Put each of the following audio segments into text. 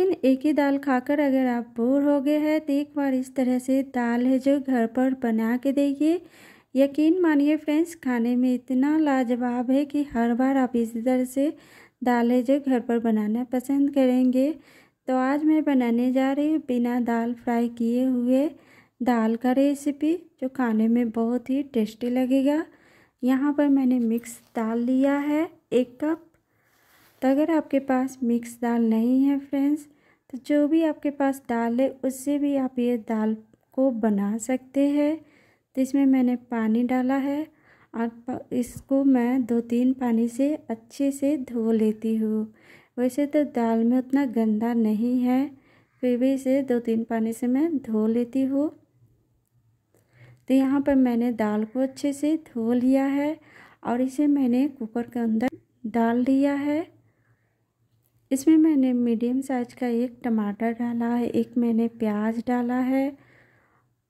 इन एक ही दाल खाकर अगर आप बोर हो गए हैं तो एक बार इस तरह से दाल है जो घर पर बना के देखिए यकीन मानिए फ्रेंड्स खाने में इतना लाजवाब है कि हर बार आप इसी तरह से दाल है जो घर पर बनाना पसंद करेंगे तो आज मैं बनाने जा रही हूँ बिना दाल फ्राई किए हुए दाल का रेसिपी जो खाने में बहुत ही टेस्टी लगेगा यहाँ पर मैंने मिक्स दाल लिया है एक कप तो अगर आपके पास मिक्स दाल नहीं है फ्रेंड्स तो जो भी आपके पास दाल है उससे भी आप ये दाल को बना सकते हैं तो इसमें मैंने पानी डाला है और इसको मैं दो तीन पानी से अच्छे से धो लेती हूँ वैसे तो दाल में उतना गंदा नहीं है फिर भी इसे दो तीन पानी से मैं धो लेती हूँ तो यहाँ पर मैंने दाल को अच्छे से धो लिया है और इसे मैंने कुकर के अंदर डाल दिया है इसमें मैंने मीडियम साइज का एक टमाटर डाला है एक मैंने प्याज डाला है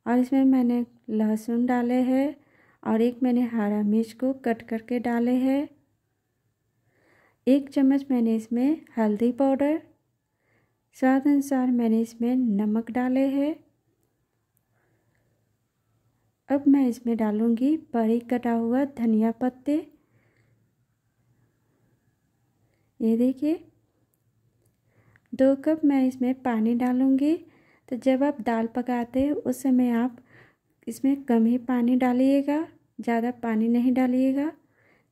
और इसमें मैंने लहसुन डाले हैं और एक मैंने हरा मिर्च को कट करके डाले हैं एक चम्मच मैंने इसमें हल्दी पाउडर स्वाद अनुसार मैंने इसमें नमक डाले हैं अब मैं इसमें डालूँगी बारीक कटा हुआ धनिया पत्ते ये देखिए दो कप मैं इसमें पानी डालूँगी तो जब आप दाल पकाते हैं उस समय आप इसमें कम ही पानी डालिएगा ज़्यादा पानी नहीं डालिएगा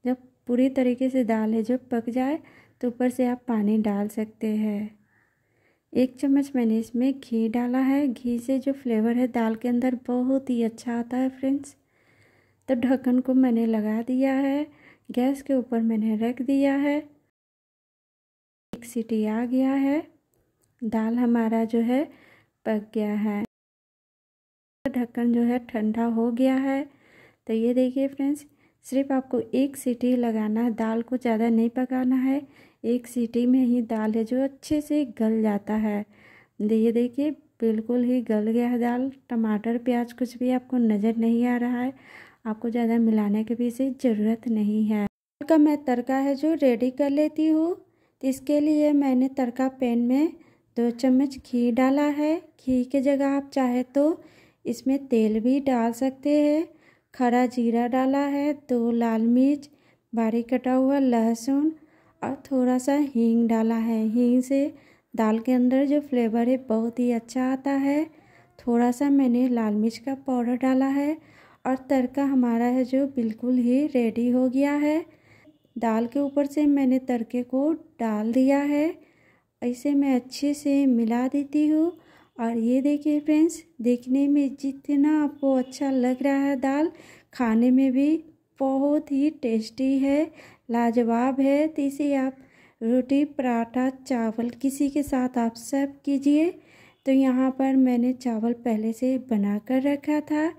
जब पूरी तरीके से दाल है जब पक जाए तो ऊपर से आप पानी डाल सकते हैं एक चम्मच मैंने इसमें घी डाला है घी से जो फ्लेवर है दाल के अंदर बहुत ही अच्छा आता है फ्रेंड्स तो ढक्कन को मैंने लगा दिया है गैस के ऊपर मैंने रख दिया है एक सीटी आ गया है दाल हमारा जो है पक गया है ढक्कन जो है ठंडा हो गया है तो ये देखिए फ्रेंड्स सिर्फ आपको एक सीटी लगाना है दाल को ज़्यादा नहीं पकाना है एक सीटी में ही दाल है जो अच्छे से गल जाता है ये देखिए बिल्कुल ही गल गया है दाल टमाटर प्याज कुछ भी आपको नज़र नहीं आ रहा है आपको ज़्यादा मिलाने की भी इसे ज़रूरत नहीं है का मैं तड़का है जो रेडी कर लेती हूँ इसके लिए मैंने तड़का पैन में दो चम्मच घी डाला है घी के जगह आप चाहे तो इसमें तेल भी डाल सकते हैं खड़ा जीरा डाला है दो लाल मिर्च बारीक कटा हुआ लहसुन और थोड़ा सा हींग डाला है हींग से दाल के अंदर जो फ्लेवर है बहुत ही अच्छा आता है थोड़ा सा मैंने लाल मिर्च का पाउडर डाला है और तड़का हमारा है जो बिल्कुल ही रेडी हो गया है दाल के ऊपर से मैंने तड़के को डाल दिया है ऐसे मैं अच्छे से मिला देती हूँ और ये देखिए फ्रेंड्स देखने में जितना आपको अच्छा लग रहा है दाल खाने में भी बहुत ही टेस्टी है लाजवाब है तो इसे आप रोटी पराठा चावल किसी के साथ आप सर्व कीजिए तो यहाँ पर मैंने चावल पहले से बना कर रखा था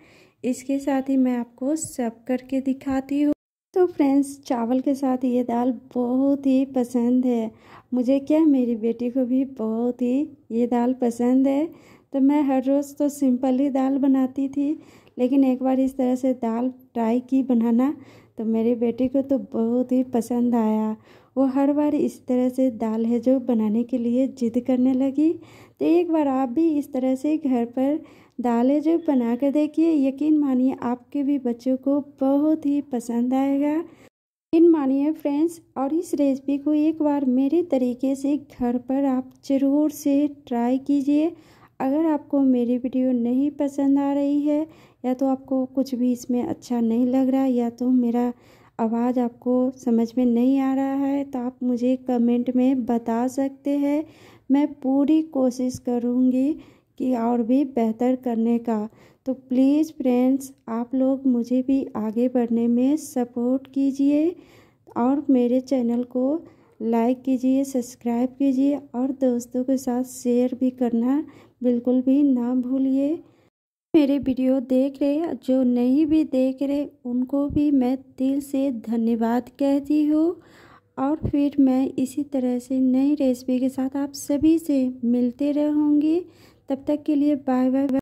इसके साथ ही मैं आपको सर्व करके दिखाती हूँ तो फ्रेंड्स चावल के साथ ये दाल बहुत ही पसंद है मुझे क्या मेरी बेटी को भी बहुत ही ये दाल पसंद है तो मैं हर रोज़ तो सिंपल ही दाल बनाती थी लेकिन एक बार इस तरह से दाल ट्राई की बनाना तो मेरे बेटे को तो बहुत ही पसंद आया वो हर बार इस तरह से दाल है जो बनाने के लिए जिद करने लगी तो एक बार आप भी इस तरह से घर पर दाल है जो बना कर देखिए यकीन मानिए आपके भी बच्चों को बहुत ही पसंद आएगा यकीन मानिए फ्रेंड्स और इस रेसिपी को एक बार मेरे तरीके से घर पर आप ज़रूर से ट्राई कीजिए अगर आपको मेरी वीडियो नहीं पसंद आ रही है या तो आपको कुछ भी इसमें अच्छा नहीं लग रहा या तो मेरा आवाज़ आपको समझ में नहीं आ रहा है तो आप मुझे कमेंट में बता सकते हैं मैं पूरी कोशिश करूँगी कि और भी बेहतर करने का तो प्लीज़ फ्रेंड्स आप लोग मुझे भी आगे बढ़ने में सपोर्ट कीजिए और मेरे चैनल को लाइक कीजिए सब्सक्राइब कीजिए और दोस्तों के साथ शेयर भी करना बिल्कुल भी ना भूलिए मेरे वीडियो देख रहे जो नहीं भी देख रहे उनको भी मैं दिल से धन्यवाद कहती हूँ और फिर मैं इसी तरह से नई रेसिपी के साथ आप सभी से मिलते रहूँगी तब तक के लिए बाय बाय